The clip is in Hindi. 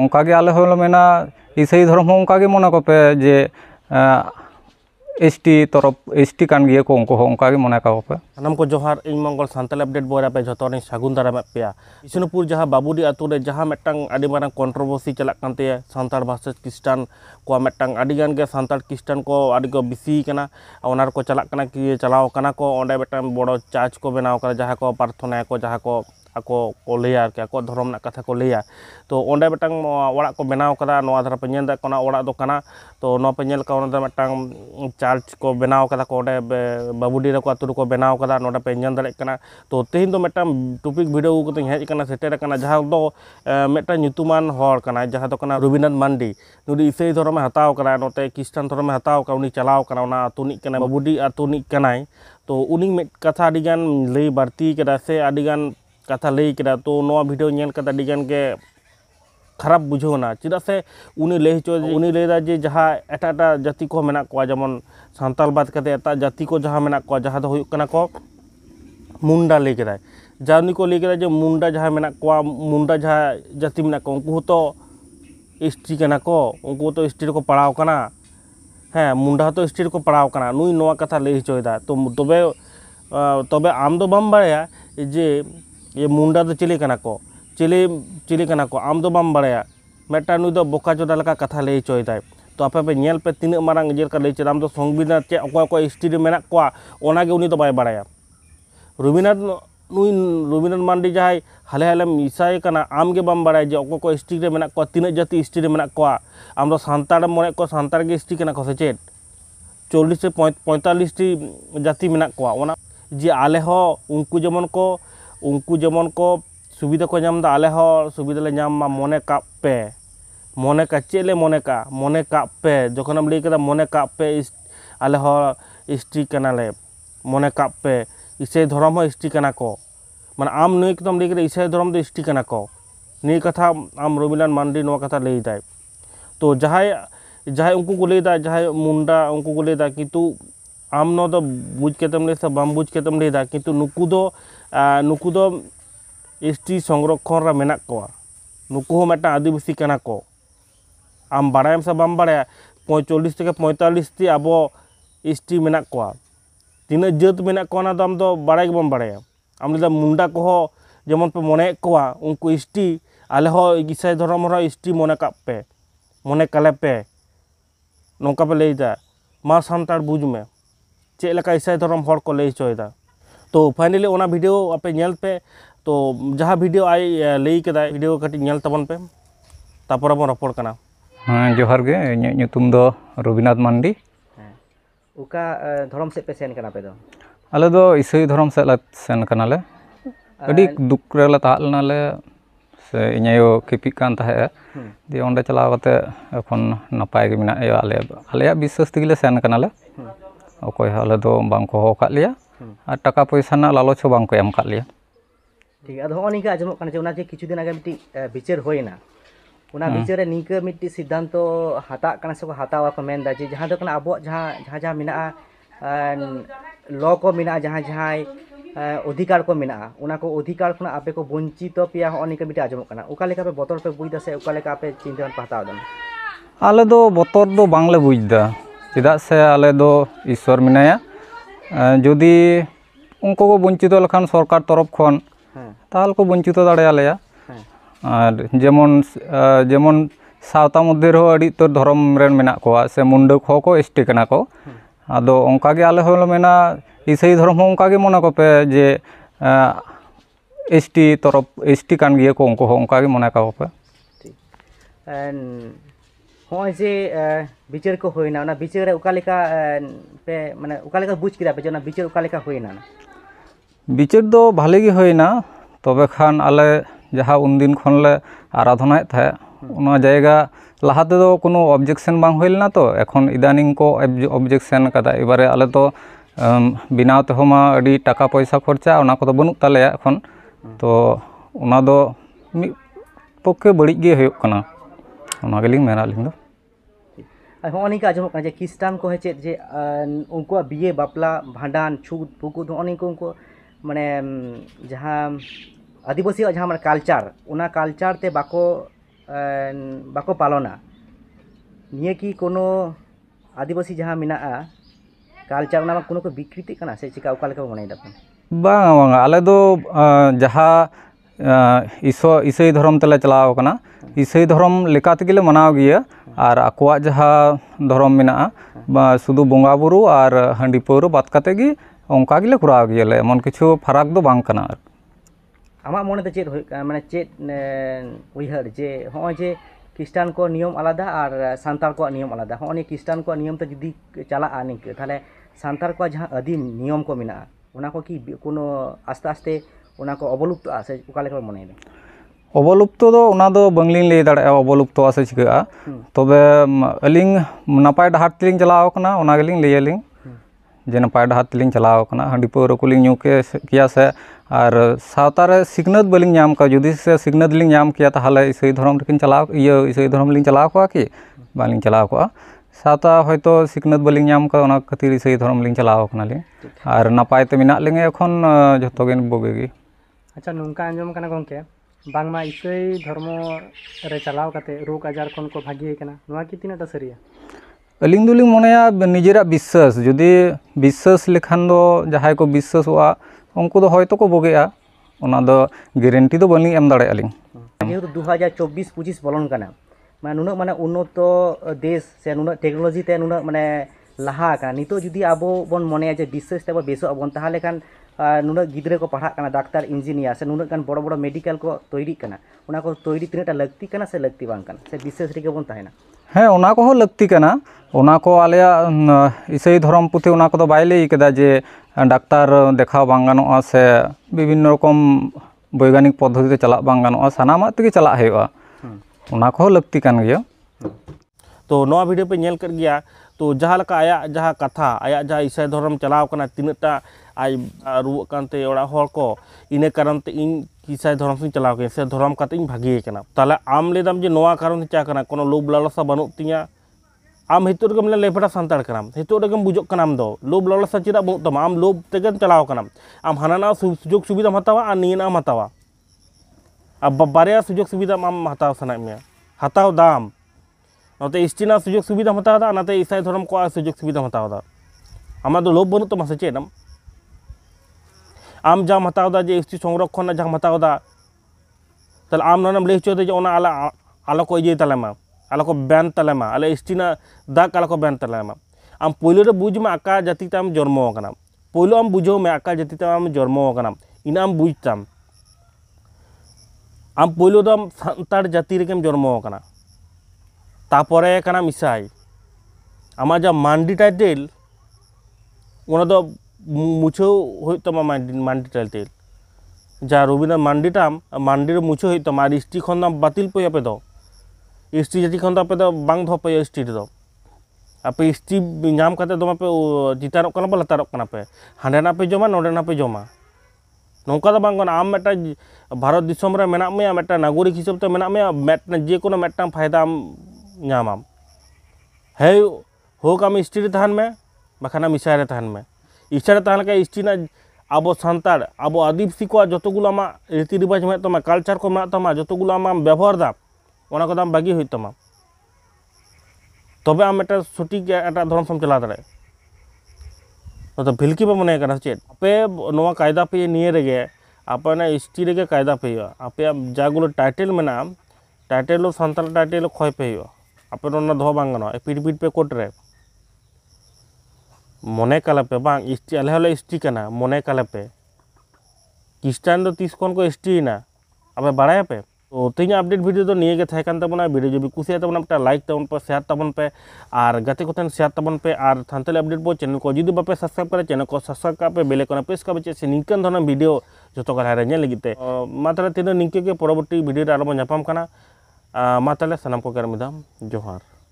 ᱚᱱᱠᱟ ᱜᱮ ᱟᱞᱮ ᱦᱚᱸᱞᱮ ᱢᱮᱱᱟ ᱤᱥᱟᱹᱭ ᱫᱷᱚᱨᱚᱢ ᱦᱚᱸ ᱚᱱᱠᱟ ᱢᱚᱱᱮ ᱠᱚᱯᱮ ᱡᱮ एसटी तरफ एसटी कान गए को उनको उनका भी मना काओ पे सनम को जोहार इन मंगल सांतल अपडेट बोरा पे जतो ने सागुन दारा में पे बिष्णुपुर जहां बाबूडी अतु रे जहां मेटंग आदि मारा कंट्रोवर्सी चला कानते सांताल भाषा क्रिस्टान को मेटंग आदि गान के सांताल क्रिस्टान को आदि को बिसी कना ओनार को चला कना कि चलाओ कना को ओंडे मेटंग बड़ो चार्ज को बनाओ कर जहां को प्रार्थना को जहां को ᱟᱠᱚ ᱠᱚ ᱞᱟᱹᱭᱟ ᱟᱨᱠᱤ ᱟᱠᱚᱣᱟᱜ ᱫᱷᱚᱨᱚᱢ ᱨᱮᱱᱟᱜ ᱠᱟᱛᱷᱟ ᱠᱚ ᱞᱟᱹᱭᱟ ᱛᱚ ᱚᱸᱰᱮ ᱢᱤᱫᱴᱟᱝ ᱚᱲᱟᱜ ᱠᱚ ᱵᱮᱱᱟᱣ ᱠᱟᱫᱟ ᱱᱚᱣᱟ ᱫᱷᱟᱨᱟ ᱯᱮ ᱧᱮᱞ ᱫᱟ ᱚᱱᱟ ᱚᱲᱟᱜ ᱫᱚ ᱠᱟᱱᱟ ᱛᱚ ᱱᱚᱣᱟ ᱯᱮ ᱧᱮᱞ ᱠᱟᱜᱼᱟ ᱚᱸᱰᱮ ᱢᱤᱫᱴᱟᱝ ᱪᱟᱨᱪ ᱠᱚ ᱵᱮᱱᱟᱣ ᱠᱟᱫᱟ ᱠᱚ ᱚᱸᱰᱮ ᱵᱟᱵᱩᱰᱤ ᱨᱮᱠᱚ ᱟᱹᱛᱩ ᱨᱮᱠᱚ ᱵᱮᱱᱟᱣ ᱠᱟᱫᱟ ᱱᱚᱰᱮ ᱯᱮ ᱧᱮᱞ ᱫᱟᱲᱮᱭᱟᱜ ᱠᱟᱱᱟ ᱛᱚ ᱛᱮᱦᱮᱧ ᱫᱚ ᱢᱤᱫᱴᱟᱝ ᱴᱚᱯᱤᱠ ᱵᱷᱤᱰᱤᱭᱳ ᱟᱹᱜᱩ ᱠᱟᱛᱮᱧ ᱦᱮᱡ ᱟᱠᱟᱱᱟ ᱥᱮᱴᱮᱨ ᱟᱠᱟᱱᱟ ᱡᱟᱦᱟᱸ ᱫᱚ ᱢᱤᱫᱴᱟᱝ ᱧᱩᱛᱩᱢᱟᱱ ᱦᱚᱲ ᱠᱟᱱᱟᱭ ᱡᱟᱦᱟᱸ ᱫᱚ ᱠᱟᱱᱟ ᱨᱚᱵᱤᱱᱟᱛᱷ ᱢᱟᱱᱰᱤ ᱱᱩᱭ ᱤᱥᱟᱹᱭ ᱫᱷᱚᱨᱚᱢᱮ ᱦᱟᱛᱟᱣ ᱠᱟᱫᱟ ᱱᱚᱛᱮ ᱠᱷᱨᱤᱥᱴᱟᱱ ᱫᱷᱚᱨᱚᱢᱮ ᱦᱟᱛᱟᱣ ᱠᱟᱫᱟ ᱩᱱᱤ ᱪᱟᱞᱟᱣ ᱠᱟᱱᱟ ᱚᱱᱟ ᱟᱹᱛᱩᱱᱤᱡ ᱠᱟᱱᱟᱭ ᱵᱟᱵᱩᱰᱤ ᱟᱹᱛᱩᱱᱤᱡ ᱠᱟᱱᱟᱭ ᱛᱚ ᱩᱱᱤ ᱢᱤᱫ ᱠᱟᱛᱷᱟ ᱟᱹᱰᱤᱜᱟᱱ ᱞᱟᱹᱭ ᱵᱟᱹᱲᱛᱤ ᱠᱟᱫᱟ ᱥᱮ ᱟᱹᱰᱤᱜᱟᱱ कथा लई करा तो नवा वीडियो खराब बुझेना चेदा से उन्हें लई चो उन्हें जे जहाँ एटा एटा जाति को मेना को जेमन सानताल बाद करते एटा जाति को जहाँ मेना को जहाँ दो तो को मुंडा लई करा जानी को लई जे मुंडा जहाँ मेना को मुंडा जहाँ जाति मेना को उनको तो एसटी कना को उनको तो एसटी को पढ़ाओ कना हाँ मुंडा तो एसटी को पढ़ाओ कना नुई नवा कथा लई तो तबे तबे आम तो बम बाया जे ᱡᱮ ᱢᱩᱱᱰᱟ ᱫᱚ ᱪᱤᱞᱤ ᱠᱟᱱᱟ ᱠᱚ ᱪᱤᱞᱤ ᱪᱤᱞᱤ ᱠᱟᱱᱟ ᱠᱚ ᱟᱢ ᱫᱚ ᱵᱟᱢ ᱵᱟᱲᱟᱭᱟ ᱢᱤᱫᱴᱟᱝ ᱱᱩᱭ ᱫᱚ ᱵᱚᱠᱟ ᱪᱚᱰᱟ ᱞᱮᱠᱟ ᱠᱟᱛᱷᱟ ᱞᱟᱹᱭ ᱦᱚᱪᱚᱭᱮᱫᱟᱭ ᱛᱚ ᱟᱯᱮ ᱯᱮ ᱧᱮᱞ ᱯᱮ ᱛᱤᱱᱟᱹᱜ ᱢᱟᱨᱟᱝ ᱡᱮᱞᱮᱠᱟ ᱞᱟᱹᱭ ᱪᱮᱫ ᱟᱢ ᱫᱚ ᱥᱚᱝᱵᱤᱫᱷᱟᱱ ᱪᱮᱫ ᱚᱠᱚᱭ ᱚᱠᱚᱭ ᱦᱤᱥᱴᱨᱤ ᱨᱮ ᱢᱮᱱᱟᱜ ᱠᱚᱣᱟ ᱚᱱᱟᱜᱮ ᱩᱱᱤ ᱫᱚ ᱵᱟᱭ ᱵᱟᱲᱟᱭᱟ ᱨᱚᱵᱤᱱᱟᱛᱷ ᱱᱩᱭ ᱨᱚᱵᱤᱱᱟᱛᱷ ᱢᱟᱱᱰᱤ ᱡᱟᱦᱟᱸᱭ ᱦᱟᱞᱮ ᱦᱟᱞᱮᱢ ᱢᱮᱥᱟᱭ ᱠᱟᱱᱟ ᱟᱢᱜᱮ ᱵᱟᱢ ᱵᱟᱲᱟᱭᱟ ᱡᱮ ᱚᱠᱚᱭ ᱠᱚ ᱦᱤᱥᱴᱨᱤ ᱨᱮ ᱢᱮᱱᱟᱜ ᱠᱚᱣᱟ ᱛᱤᱱᱟᱹᱜ ᱡᱟᱹᱛᱤ ᱦᱤᱥᱴᱨᱤ ᱨᱮ ᱢᱮᱱᱟᱜ ᱠᱚᱣᱟ ᱟᱢ ᱫᱚ ᱥᱟᱱᱛᱟᱲᱮᱢ ᱢᱚᱱᱮᱭᱮᱫ ᱠᱚᱣᱟ ᱥᱟᱱᱛᱟᱲ ᱜᱮ ᱦᱤᱥᱴᱨᱤ ᱠᱟᱱᱟ ᱠᱚ ᱥᱮ ᱪᱮᱫ ᱪᱚᱞᱞᱤᱥ ᱥᱮ ᱯᱚᱸᱭᱛᱟᱞᱞᱤᱥᱴᱤ ᱡᱟᱹᱛᱤ ᱢᱮᱱᱟᱜ ᱠᱚᱣᱟ ᱚᱱᱟ ᱡᱮ ᱟᱞᱮ ᱦᱚᱸ ᱩᱱᱠᱩ ᱡᱮᱢᱚᱱ ᱠᱚ ᱩᱱᱠᱩ ᱡᱮᱢᱚᱱ ᱠᱚ ᱥᱩᱵᱤᱫᱷᱟ ᱠᱚ ᱧᱟᱢᱫᱟ ᱟᱞᱮ ᱦᱚᱸ ᱥᱩᱵᱤᱫᱷᱟ ᱞᱮ ᱧᱟᱢ ᱢᱟ ᱢᱚᱱᱮ ᱠᱟᱜ ᱯᱮ ᱢᱚᱱᱮ ᱠᱟᱜ ᱪᱮᱫ ᱞᱮ ᱢᱚᱱᱮ ᱠᱟᱜᱼᱟ ᱢᱚᱱᱮ ᱠᱟᱜ ᱯᱮ ᱡᱚᱠᱷᱚᱱᱮᱢ ᱞᱟᱹᱭ ᱠᱮᱫᱟ ᱢᱚᱱᱮ ᱠᱟᱜ ᱯᱮ ᱟᱞᱮ ᱦᱚᱸ ᱮᱥᱴᱤ ᱠᱟᱱᱟᱞᱮ ᱢᱚᱱᱮ ᱠᱟᱜ ᱯᱮ ᱤᱥᱟᱹᱭ ᱫᱷᱚᱨᱚᱢ ᱦᱚᱸ ᱮᱥᱴᱤ ᱠᱟᱱᱟ ᱠᱚ ᱢᱟᱱᱮ ᱟᱢ ᱱᱩᱭ ᱠᱚᱫᱚᱢ ᱞᱟᱹᱭ ᱠᱮᱫᱟ ᱤᱥᱟᱹᱭ ᱫᱷᱚᱨᱚᱢ ᱫᱚ ᱮᱥᱴᱤ ᱠᱟᱱᱟ ᱠᱚ ᱱᱤᱭᱟᱹ ᱠᱟᱛᱷᱟ ᱟᱢ ᱨᱚᱵᱤᱞᱟᱞ ᱢᱟᱱᱰᱤ ᱱᱚᱣᱟ ᱠᱟᱛᱷᱟ ᱞᱟᱹᱭᱫᱟᱭ ᱛᱚ ᱡᱟᱦᱟᱸᱭ ᱡᱟᱦᱟᱸᱭ ᱩᱱᱠᱩ ᱠᱚ ᱞᱟᱹᱭᱫᱟ ᱡᱟᱦᱟᱸᱭ ᱢᱩᱱᱰᱟ ᱩᱱᱠᱩ ᱠᱚ ᱞᱟᱹᱭᱫᱟ ᱠᱤᱱᱛᱩ ᱟᱢ ᱫᱚ ᱵᱩᱡᱽ ᱠᱟᱛᱮᱢ ᱞᱟᱹᱭ ᱥᱮ ᱵᱟᱢ ᱵᱩᱡᱽ ᱠᱟᱛᱮᱢ ᱞᱟᱹᱭᱫᱟ ᱠᱤᱱᱛᱩ ᱱᱩᱠᱩ ᱫᱚ ᱱᱩᱠᱩ ᱫᱚ ᱮᱥᱴᱤ ᱥᱚᱝᱨᱚᱠᱠᱷᱚᱱ ᱨᱮ ᱢᱮᱱᱟᱜ ᱠᱚᱣᱟ ᱱᱩᱠᱩ ᱦᱚᱸ ᱢᱤᱫᱴᱟᱝ ᱟᱹᱫᱤᱵᱟᱹᱥᱤ ᱠᱟᱱᱟ ᱠᱚ ᱟᱢ ᱵᱟᱲᱟᱭᱟᱢ ᱥᱮ ᱵᱟᱢ ᱵᱟᱲᱟᱭᱟ ᱯᱚᱸᱭᱪᱚᱞᱞᱤᱥ ᱛᱷᱮᱠᱮ ᱯᱚᱸᱭᱛᱟᱞᱞᱤᱥᱴᱤ ᱟᱵᱚ ᱮᱥᱴᱤ ᱢᱮᱱᱟᱜ ᱠᱚᱣᱟ ᱛᱤᱱᱟᱹᱜ ᱡᱟᱹᱛ ᱢᱮᱱᱟᱜ ᱠᱚᱣᱟ ᱚᱱᱟ ᱫᱚ ᱟᱢ ᱫᱚ ᱵᱟᱲᱟᱭ ᱜᱮ ᱵᱟᱢ ᱵᱟᱲᱟᱭᱟ ᱟᱢ ᱞᱟᱹᱭᱫᱟ ᱢᱩᱱᱰᱟ ᱠᱚᱦᱚᱸ ᱡᱮᱢᱚᱱ ᱯᱮ ᱢᱚᱱᱮᱭᱮᱫ ᱠᱚᱣᱟ ᱩᱱᱠᱩ ᱮᱥᱴᱤ ᱟᱞᱮ ᱦᱚᱸ ᱤᱥᱟᱭ ᱫᱷᱚᱨᱚᱢ ᱨᱮᱦᱚᱸ ᱮᱥᱴᱤ ᱢᱚᱱᱮ ᱠᱟᱜ ᱯᱮ ᱢᱚᱱᱮ ᱠᱟᱞᱮ ᱯᱮ ᱱᱚᱝᱠᱟ ᱯᱮ ᱞᱟᱹᱭᱫᱟ ᱢᱟ ᱥᱟᱱᱛᱟᱲ ᱵᱩᱡᱽ ᱢᱮ चलका ईसाई धर्म को लैचोदा तो फाइनल भिडियो आपेलपे तो जहाँ भिडियो आई लैके भिडियो कालताबनपे तपर बन रहा जोहर गो रवीनाथ मंडी उका धर्म से पे सेन पे अल दो ईसाई धर्म से सेन दुख रेल तहना से इंजयो खिपिकन दिए अंडे चलावते नपाय मे आल विश्वास तेल सेन ᱚᱠᱚᱭ ᱦᱚᱸ ᱟᱞᱮ ᱫᱚ ᱵᱟᱝ ᱠᱚ ᱦᱚᱦᱚ ᱟᱠᱟᱫ ᱞᱮᱭᱟ ᱟᱨ ᱴᱟᱠᱟ ᱯᱚᱭᱥᱟ ᱨᱮᱱᱟᱜ ᱞᱟᱞᱚᱪ ᱦᱚᱸ ᱵᱟᱝ ᱠᱚ ᱮᱢ ᱟᱠᱟᱫ ᱞᱮᱭᱟ ᱴᱷᱤᱠ ᱟᱫᱚ ᱦᱚᱸᱜᱼᱚ ᱱᱤᱝᱠᱟᱹ ᱟᱸᱡᱚᱢᱚᱜ ᱠᱟᱱᱟ ᱡᱮ ᱚᱱᱟ ᱡᱮ ᱠᱤᱪᱷᱩ ᱫᱤᱱ ᱟᱜᱮ ᱢᱤᱫᱴᱤᱡ ᱵᱤᱪᱟᱹᱨ ᱦᱩᱭᱱᱟ ᱚᱱᱟ ᱵᱤᱪᱟᱹᱨ ᱨᱮ ᱱᱤᱝᱠᱟᱹ ᱢᱤᱫᱴᱤᱡ ᱥᱤᱫᱽᱫᱷᱟᱱᱛᱚ ᱦᱟᱛᱟᱜ ᱠᱟᱱᱟ ᱥᱮᱠᱚ ᱦᱟᱛᱟᱣᱟ ᱠᱚ ᱢᱮᱱᱫᱟ ᱡᱮ ᱡᱟᱦᱟᱸ ᱫᱚ ᱠᱟᱱᱟ ᱟᱵᱚᱣᱟᱜ ᱡᱟᱦᱟᱸ ᱡᱟᱦᱟᱸ ᱡᱟᱦᱟᱸ ᱢᱮᱱᱟᱜᱼᱟ ᱞᱚ ᱠᱚ ᱢᱮᱱᱟᱜᱼᱟ ᱡᱟᱦᱟᱸ ᱡᱟᱦᱟᱸᱭ অধিকার কো মেনা ওনাকো অধিকার কোন আপে কো বঞ্চিত পেয়া অনেক মিটে আজমক কানা ওকা লেখা আপে বতর পে বুঝদা সে ওকা লেখা আপে চিন্তা পাতাও দেন আলে দো বতর দো বাংলা বুঝদা चेदा से आले दो ईश्वर मेना जदि उनको को वंचित लेखान सरकार तरफ खन ताल को वंचित दड़े और जेमन जेमन सावता मध्य तो धर्म मेना को से मुंडक को एसटी कना को अद अलेना ईसाई धर्म अंकागे मना कोपे जे एसटी तरफ एसटी कान को उनको अंकागे मना का पे ᱦᱚᱸᱜᱼᱚᱭ ᱡᱮ ᱵᱤᱪᱟᱹᱨ ᱠᱚ ᱦᱩᱭᱱᱟ ᱚᱱᱟ ᱵᱤᱪᱟᱹᱨ ᱨᱮ ᱚᱠᱟ ᱞᱮᱠᱟ ᱯᱮ ᱢᱟᱱᱮ ᱚᱠᱟ ᱞᱮᱠᱟ ᱵᱩᱡᱽ ᱠᱮᱫᱟ ᱯᱮ ᱡᱮ ᱚᱱᱟ ᱵᱤᱪᱟᱹᱨ ᱚᱠᱟ ᱞᱮᱠᱟ ᱦᱩᱭᱱᱟ ᱵᱤᱪᱟᱹᱨ ᱫᱚ ᱵᱷᱟᱞᱮ ᱜᱮ ᱦᱩᱭᱱᱟ ᱛᱚᱵᱮ ᱠᱷᱟᱱ ᱟᱞᱮ ᱡᱟᱦᱟᱸ ᱩᱱᱫᱤᱱ ᱠᱷᱚᱱ ᱞᱮ ᱟᱨᱟᱫᱷᱚᱱᱟᱭᱮᱫ ᱛᱟᱦᱮᱸᱫ ᱚᱱᱟ ᱡᱟᱭᱜᱟ ᱞᱟᱦᱟ ᱛᱮᱫᱚ ᱠᱳᱱᱳ ᱚᱵᱡᱮᱠᱥᱮᱱ ᱵᱟᱝ ᱦᱩᱭ ᱞᱮᱱᱟ ᱛᱚ ᱮᱠᱷᱚᱱ ᱤᱫᱟᱱᱤᱝ ᱠᱚ ᱚᱵᱡᱮᱠᱥᱮᱱ ᱠᱟᱫᱟ ᱮᱵᱟᱨᱮ ᱟᱞᱮ ᱫᱚ ᱵᱮᱱᱟᱣ ᱛᱮᱦᱚᱸ ᱢᱟ ᱟᱹᱰᱤ ᱴᱟᱠᱟ ᱯᱚᱭᱥᱟ ᱠᱷᱚᱨᱪᱟ ᱚᱱᱟ ᱠᱚᱫᱚ ᱵᱟᱹᱱᱩᱜ ᱛᱟᱞᱮᱭᱟ ᱮᱠᱷᱚᱱ ᱛᱚ ᱚᱱᱟ ᱫᱚ ᱢᱤᱫ ᱯᱚᱠᱠᱷᱮ ᱵᱟᱹᱲᱤᱡ ᱜᱮ ᱦᱩᱭᱩᱜ ᱠᱟᱱᱟ ख्रिस्टान को चे उन बापला भाडान छूत पुकुत माने जहाँ आदिवासी जहाँ कलचार उना कलचार ते बाको बाको पालना निये की कोनो आदिवासी जहाँ मिना कलचार उना से चिका उकाल के बनाई दफन जहाँ इसई धर्म तेल चलावान इसई धर्म लेकिन मनाव गए और आकुआ जहाँ धरम मे शुद्ध बंगा बो और हाँ पौर बद अंकाले कराव गए एम कि फाराक बा आमा मन चेक मैं चेक उइहर जे हों जे ख्रिस्टान को नियम आलदा और सानतार को नियम आलदा हों ख्रिस्टान को नियम तो जुदी चलाक सानतार को जहाँ आदिम नियम को मेना को कि आस्ते आस्ते अवलुप्त आ मन अवलुप्त बाली लिया दाड़े अवलुप्त आ चिका तब अली नपाय डहार तीन चलावना लिया जे नपाय डहार तीन चलावना हाँ पौर को से और सातारे सिकनत बाली जुदी से सिकनत लाम किया हाल ईसई धर्म चलाव ईसई धर्म लिंग चलाव कि बाली चलाव साता हम तो सिकनत बाली खातिर ईसई धर्म लिंग चलावना और नपाय मना लिंगे एन जो बोगे गी ᱟᱪᱪᱷᱟ ᱱᱚᱝᱠᱟ ᱟᱸᱡᱚᱢ ᱠᱟᱱᱟ ᱜᱚᱢᱠᱮ ᱵᱟᱝᱢᱟ ᱤᱥᱟᱹᱭ ᱫᱷᱚᱨᱢᱚ ᱨᱮ ᱪᱟᱞᱟᱣ ᱠᱟᱛᱮ ᱨᱳᱜᱽ ᱟᱡᱟᱨ ᱠᱷᱚᱱ ᱠᱚ ᱵᱷᱟᱜᱮ ᱟᱠᱟᱱᱟ ᱱᱚᱣᱟ ᱠᱤ ᱛᱤᱱᱟᱹᱜ ᱴᱟ ᱥᱟᱹᱨᱤᱭᱟ ᱟᱹᱞᱤᱧ ᱫᱚᱞᱤᱧ ᱢᱚᱱᱮᱭᱟ ᱱᱤᱡᱮᱨᱟᱜ ᱵᱤᱥᱥᱟᱹᱥ ᱡᱩᱫᱤ ᱵᱤᱥᱥᱟᱹᱥ ᱞᱮᱠᱷᱟᱱ ᱫᱚ ᱡᱟᱦᱟᱸᱭ ᱠᱚ ᱵᱤᱥᱥᱟᱹᱥᱚᱜᱼᱟ ᱩᱱᱠᱩ ᱫᱚ ᱦᱚᱭᱛᱚ ᱠᱚ ᱵᱚᱜᱮᱜᱼᱟ ᱚᱱᱟ ᱫᱚ ᱜᱮᱨᱮᱱᱴᱤ ᱫᱚ ᱵᱟᱹᱞᱤᱧ ᱮᱢ ᱫᱟᱲᱮᱭᱟᱜᱼᱟ ᱞᱤᱧ ᱡᱮᱦᱮᱛᱩ ᱫᱩ ᱦᱟᱡᱟᱨ ᱪᱚᱵᱽᱵᱤᱥ ᱯᱚᱸᱪᱤᱥ ᱵᱚᱞᱚᱱ ᱠᱟᱱᱟ ᱢᱟᱱᱮ ᱱᱩᱱᱟᱹᱜ ᱢᱟᱱᱮ ᱩᱱᱱᱚᱛᱚ ᱫᱮᱥ ᱥᱮ ᱱᱩᱱᱟᱹᱜ ᱴᱮᱠᱱᱳᱞᱚᱡᱤ ᱛᱮ ᱱᱩᱱᱟᱹᱜ ᱢᱟᱱᱮ ᱞᱟᱦᱟ ᱟᱠᱟᱱᱟ ᱱᱤᱛᱚᱜ ᱡᱩᱫᱤ ᱟᱵᱚ ᱵᱚᱱ ᱢᱚᱱᱮᱭᱟ ᱡᱮ ᱵᱤᱥᱥᱟᱹᱥ ᱛᱮᱵᱚᱱ ᱵᱮᱥᱚᱜ ᱟᱵᱚᱱ ᱛᱟᱦᱚᱞᱮ ᱠᱷᱟᱱ नुना गिद्रे को पढ़ा डाक्टर इंजीनियर से नुना गन बड़ो बड़ो मेडिकल को तैरी करना तैरी तीनटा लगती करना से लगती बांकना से विशेष रिगे बन तहना हाँ ओना को लगती करना ओना को आले ईसाई धर्म पुथी ओना तो बाय लेई केदा जे डाक्टर देखा बांगानो से विभिन्न रकम वैज्ञानिक पद्धति चला बांगानो सनामा तक चला तो नोआ वीडियो आया जहां कथा आया जहां ईसाई धर्म चलाव करना तीनटा आज रुआते इन कारण तीसाई धर्म से चलाव से धर्म का भागे तेल आम लेदम जो कारण चाहे को लोभ ललसा बनू तीन आम हित रेमें लेपड़ा सानाड़ हित रेम बुजोग लोभ ललसा चेदा बनू तम आम लोभ तक चलाव आम हाँ सूझ सुविधा हतवा और नीना हतवा बारे सूझ सुविधा आम हतव सना हतव दाम एस टी सूझ सुविधा हतवा इसाई धरम को सूझ सुविधा हतवा आम लोभ बनू तम से चेनम ᱟᱢ ᱦᱟᱛᱟᱣᱫᱟ ᱡᱮ ᱮᱥᱴᱤ ᱥᱚᱝᱨᱚᱠᱷᱚᱱ ᱨᱮᱱᱟᱜ ᱡᱟᱦᱟᱸᱢ ᱦᱟᱛᱟᱣᱫᱟ ᱛᱟᱦᱞᱮ ᱟᱢ ᱱᱚᱰᱮᱢ ᱞᱟᱹᱭ ᱦᱚᱪᱚᱭᱮᱫᱟ ᱡᱮ ᱚᱱᱟ ᱟᱞᱮ ᱟᱞᱚ ᱠᱚ ᱤᱭᱟᱹᱭ ᱛᱟᱞᱮᱢᱟ ᱟᱞᱚ ᱠᱚ ᱵᱮᱱ ᱛᱟᱞᱮᱢᱟ ᱟᱞᱮ ᱮᱥᱴᱤ ᱨᱮᱱᱟᱜ ᱫᱟᱜ ᱟᱞᱚ ᱠᱚ ᱵᱮᱱ ᱛᱟᱞᱮᱢᱟ ᱟᱢ ᱯᱳᱭᱞᱳ ᱨᱮ ᱵᱩᱡᱽ ᱢᱮ ᱟᱠᱟ ᱡᱟᱹᱛᱤ ᱛᱮ ᱟᱢ ᱡᱚᱱᱢᱚ ᱟᱠᱟᱱᱟ ᱯᱳᱭᱞᱳ ᱟᱢ ᱵᱩᱡᱷᱟᱹᱣ ᱢᱮ ᱟᱠᱟ ᱡᱟᱹᱛᱤ ᱛᱮ ᱟᱢ ᱡᱚᱱᱢᱚ ᱟᱠᱟᱱᱟ ᱤᱱᱟᱹ ᱟᱢ ᱵᱩᱡᱽ ᱛᱟᱢ ᱟᱢ ᱯᱳᱭᱞᱳ ᱫᱚ ᱟᱢ ᱥᱟᱱᱛᱟᱲ ᱡᱟᱹᱛᱤ ᱨᱮᱜᱮᱢ ᱡᱚᱱᱢᱚ ᱟᱠᱟᱱᱟ ᱛᱟᱯᱚᱨᱮ ᱠᱟᱱᱟᱢ ᱤᱥᱟᱭ ᱟᱢᱟᱜ ᱡᱟ ᱢᱟᱱᱰᱤ ᱴᱟᱭᱴᱮᱞ ᱚᱱᱟ ᱫᱚ মুছেও হইতাম মান্ডিটাল তেল যা রবিনা মান্ডিটাম মান্ডির মুছে হইতাম আর স্টি খন্দাম বাতিল পই আপে দাও স্টি জাতি খন্দা আপে দাও বাং ধ পই স্টি দাও আপে স্টি নাম কাতে দমা পে জিতারক কানা বলা তারক কানা পে হাঁডে না পে জমা নডে না পে জমা নৌকা তো বাং আম একটা ভারত দিশম রে মেনা মে আম একটা নাগরিক হিসাব তে মেনা মে যে কোনো মেটাম ফায়দা আম নাম আম হে হোক আম স্টি রে থান মে বাখানা মিশায় রে থান মে इसका इसटीना अब सानार अब आदिवासी को जोगुल रीति रिवाज तमाम कलचार को जोगुल व्यवहार दा को बागी होता तब आम एट सटीक एट धर्म सेम चला दाड़ा भिल्की तो तो पे मना करना चेत आपे कायदा पे निये रेगे आपने इसटी रेगे कायदा पे आप जागुल टाइटल में टाइटल सानतल टाइटल खय पे आपे धो बा पीट पीट पे कोर्ट में ᱢᱚᱱᱮ ᱠᱟᱞᱟᱯᱮ ᱵᱟᱝ ᱮᱥᱴᱤ ᱟᱞᱮ ᱦᱚᱸᱞᱮ ᱮᱥᱴᱤ ᱠᱟᱱᱟ ᱢᱚᱱᱮ ᱠᱟᱞᱟᱯᱮ ᱠᱷᱤᱥᱴᱟᱱ ᱫᱚ ᱛᱤᱥ ᱠᱷᱚᱱ आप ᱮᱥᱴᱤᱭᱮᱱᱟ ᱟᱯᱮ तो तीन आपडेट भिडियो तो नहीं तहन तबना भिडियो जब कुछ तबना लाइक तबन पे शेयर तबन पे और गति को शेयर तबन पे और थानते आपडेट बो चैनल को जुदी बापे सबसक्राइब करें चैनल को सब्सक्राइब पे बेले को प्रेस कर चे निकान धरना भिडियो जो गारे लगते माता तीन निके परवर्ती भिडियो आरोप नापाम माता सामान को केरमिदा जोहार